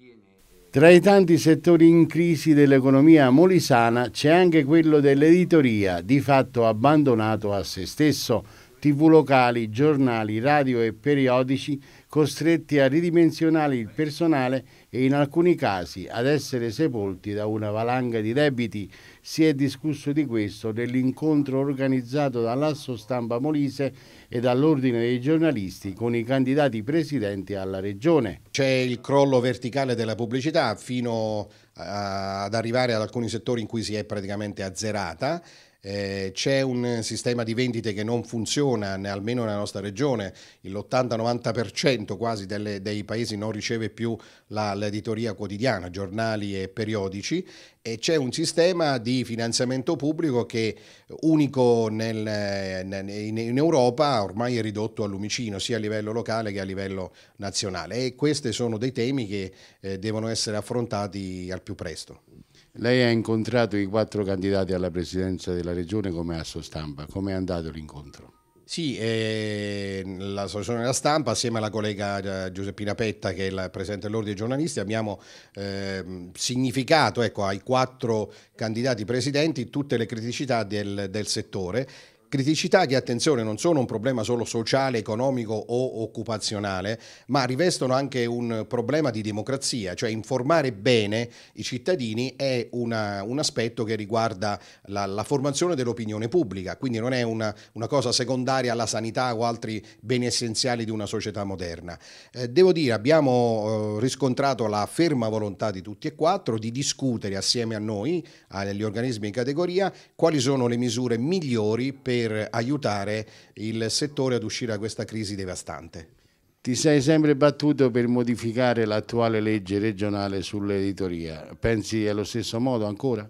Eh, Tra i tanti settori in crisi dell'economia molisana c'è anche quello dell'editoria, di fatto abbandonato a se stesso. TV locali, giornali, radio e periodici costretti a ridimensionare il personale e in alcuni casi ad essere sepolti da una valanga di debiti. Si è discusso di questo nell'incontro organizzato dall'Asso Stampa Molise e dall'Ordine dei giornalisti con i candidati presidenti alla Regione. C'è il crollo verticale della pubblicità fino eh, ad arrivare ad alcuni settori in cui si è praticamente azzerata. Eh, c'è un sistema di vendite che non funziona, almeno nella nostra regione, l'80-90% 70% quasi delle, dei paesi non riceve più la, l'editoria quotidiana, giornali e periodici, e c'è un sistema di finanziamento pubblico che unico nel, in Europa ormai è ridotto al lumicino, sia a livello locale che a livello nazionale. E questi sono dei temi che eh, devono essere affrontati al più presto. Lei ha incontrato i quattro candidati alla presidenza della regione come asso stampa, come è andato l'incontro? Sì, eh, l'associazione della stampa assieme alla collega eh, Giuseppina Petta che è la presidente dell'Ordine dei giornalisti abbiamo eh, significato ecco, ai quattro candidati presidenti tutte le criticità del, del settore Criticità che, attenzione, non sono un problema solo sociale, economico o occupazionale, ma rivestono anche un problema di democrazia, cioè informare bene i cittadini è una, un aspetto che riguarda la, la formazione dell'opinione pubblica, quindi non è una, una, cosa secondaria alla sanità o altri beni essenziali di una società moderna. Eh, devo dire, abbiamo eh, riscontrato la ferma volontà di tutti e quattro di discutere assieme a noi, agli organismi in categoria, quali sono le misure migliori per per aiutare il settore ad uscire da questa crisi devastante. Ti sei sempre battuto per modificare l'attuale legge regionale sull'editoria. Pensi allo stesso modo ancora?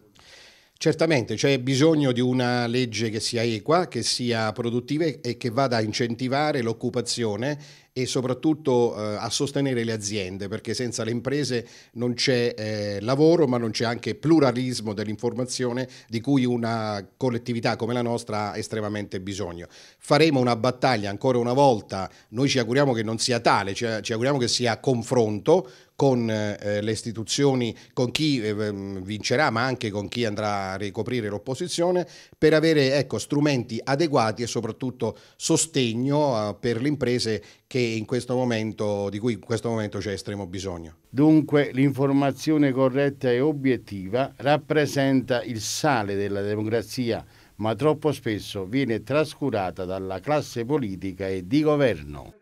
Certamente c'è bisogno di una legge che sia equa, che sia produttiva e che vada a incentivare l'occupazione e soprattutto eh, a sostenere le aziende, perché senza le imprese non c'è eh, lavoro, ma non c'è anche pluralismo dell'informazione di cui una collettività come la nostra ha estremamente bisogno. Faremo una battaglia ancora una volta, noi ci auguriamo che non sia tale, ci, ci auguriamo che sia confronto con eh, le istituzioni, con chi eh, ehm, vincerà, ma anche con chi andrà a ricoprire l'opposizione, per avere ecco, strumenti adeguati e soprattutto sostegno eh, per le imprese che momento, di cui in questo momento c'è estremo bisogno. Dunque l'informazione corretta e obiettiva rappresenta il sale della democrazia, ma troppo spesso viene trascurata dalla classe politica e di governo.